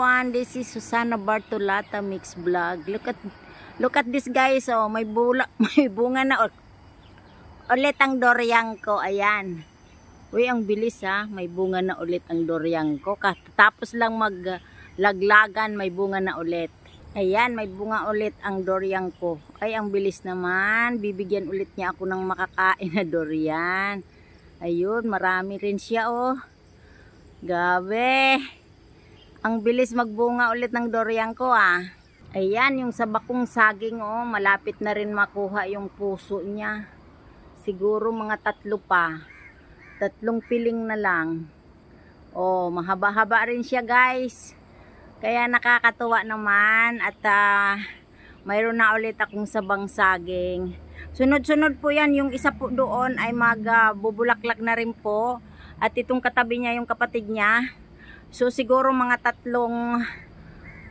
everyone. This is Susana Bartolata Mix Vlog. Look at look at this guys. Oh, may bula, may bunga na oh. ulit ang doryang ko. Ayan. Uy, ang bilis ha. May bunga na ulit ang doryang ko. Katapos lang maglaglagan, may bunga na ulit. Ayan, may bunga ulit ang doryang ko. Ay, ang bilis naman. Bibigyan ulit niya ako ng makakain na doryan. Ayun, marami rin siya oh. Gabe. Ang bilis magbunga ulit ng durian ko ah. Ayan, yung sabakong saging oh, malapit na rin makuha yung puso niya. Siguro mga tatlo pa. Tatlong piling na lang. Oh, mahaba-haba rin siya guys. Kaya nakakatuwa naman at uh, mayroon na ulit akong sabang saging. Sunod-sunod po yan, yung isa po doon ay mag uh, na rin po. At itong katabi niya, yung kapatid niya, So siguro mga tatlong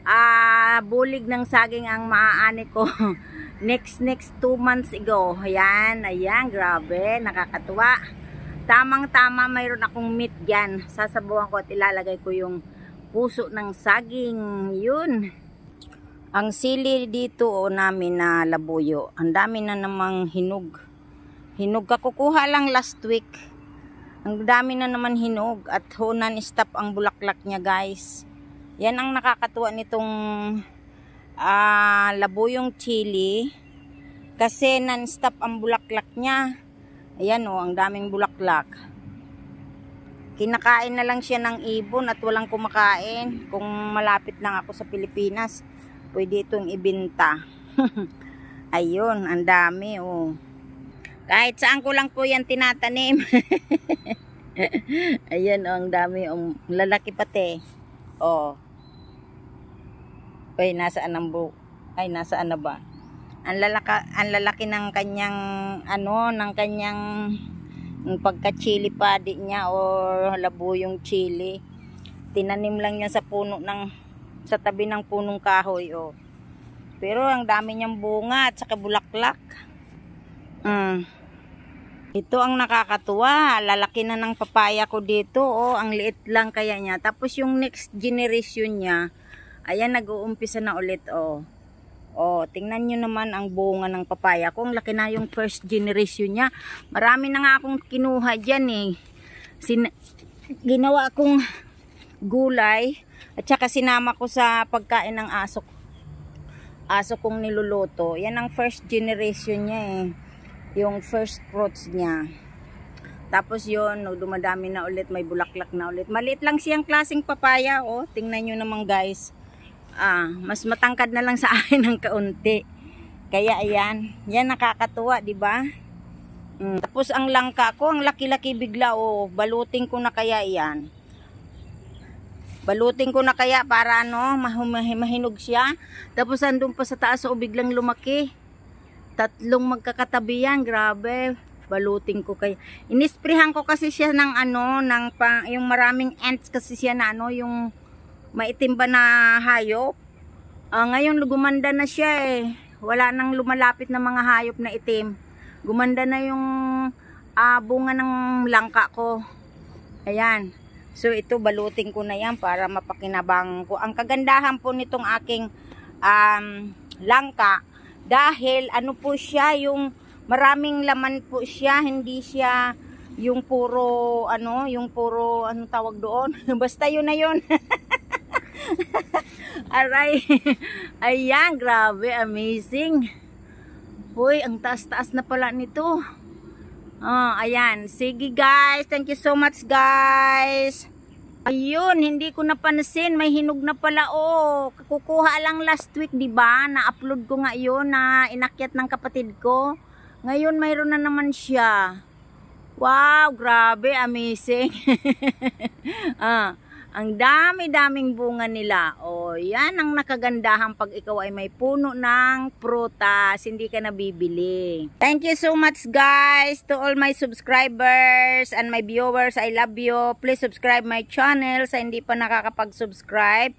uh, bulig ng saging ang maaani ko next next 2 months ago. Ayan, ayan, grabe, nakakatuwa. Tamang-tama mayroon akong meat diyan. Sasabuan ko at ilalagay ko yung puso ng saging. Yun. Ang sili dito o oh, namin na labuyo. Ang dami na namang hinog. Hinog ka kukuha lang last week ang dami na naman hinog at ho, non-stop ang bulaklak niya guys. Yan ang nakakatuwa nitong uh, labuyong chili. Kasi non-stop ang bulaklak niya. Ayan o, oh, ang daming bulaklak. Kinakain na lang siya ng ibon at walang kumakain. Kung malapit lang ako sa Pilipinas, pwede itong ibinta. Ayun, ang dami o. Oh. Kahit saan ko lang po yan tinatanim. Ayan o, oh, ang dami. Oh, ang lalaki pati. O. Oh. Ay, nasaan ang bu... Ay, nasaan na ba? Ang, lalaki, ang lalaki ng kanyang, ano, ng kanyang pagka-chili padi niya o labuyong chili. Tinanim lang niya sa puno ng, sa tabi ng punong kahoy. O. Oh. Pero ang dami niyang bunga at saka bulaklak. Mm. Ito ang nakakatuwa. Lalaki na ng papaya ko dito. Oh, ang liit lang kaya niya. Tapos yung next generation niya, ayan, nag-uumpisa na ulit. Oh. Oh, tingnan nyo naman ang bunga ng papaya ko. Ang laki na yung first generation niya. Marami na nga akong kinuha dyan eh. Sin ginawa akong gulay at saka sinama ko sa pagkain ng asok aso kong niluluto. Yan ang first generation niya eh yung first fruits niya. Tapos yun, dumadami na ulit, may bulaklak na ulit. Maliit lang siyang klaseng papaya, oh. Tingnan nyo naman guys. Ah, mas matangkad na lang sa akin ng kaunti. Kaya ayan, yan nakakatuwa, di ba? Mm. Tapos ang langka ko, ang laki-laki bigla, oh. Balutin ko na kaya yan. Balutin ko na kaya para ano, mahinog siya. Tapos andun pa sa taas, oh, biglang lumaki. Tatlong magkakatabi yan, grabe. Balutin ko kay. Inisprehan ko kasi siya ng ano, ng pang, yung maraming ants kasi siya na ano, yung maitim ba na hayop. Uh, ngayon gumanda na siya eh. Wala nang lumalapit na mga hayop na itim. Gumanda na yung uh, bunga ng langka ko. Ayan. So ito balutin ko na yan para mapakinabang ko. Ang kagandahan po nitong aking um, langka dahil ano po siya, yung maraming laman po siya, hindi siya yung puro ano, yung puro ano tawag doon. Basta yun na yun. Aray. Ayan, grabe, amazing. huy ang taas-taas na pala nito. Oh, ayan. Sige guys, thank you so much guys. Ayun, hindi ko napansin, may hinog na pala. Oh, kukuha lang last week, 'di ba? Na-upload ko nga 'yon na inakyat ng kapatid ko. Ngayon mayroon na naman siya. Wow, grabe, amazing. ah. Ang dami-daming bunga nila. O, yan ang nakagandahan pag ikaw ay may puno ng prutas. Hindi ka nabibili. Thank you so much guys to all my subscribers and my viewers. I love you. Please subscribe my channel sa hindi pa nakakapag-subscribe.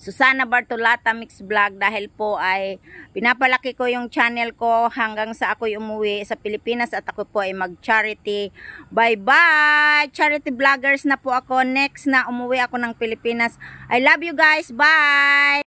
Susana Bartolata Mix Vlog dahil po ay pinapalaki ko yung channel ko hanggang sa ako'y umuwi sa Pilipinas at ako po ay mag-charity. Bye-bye! Charity vloggers na po ako. Next na umuwi ako ng Pilipinas. I love you guys! Bye!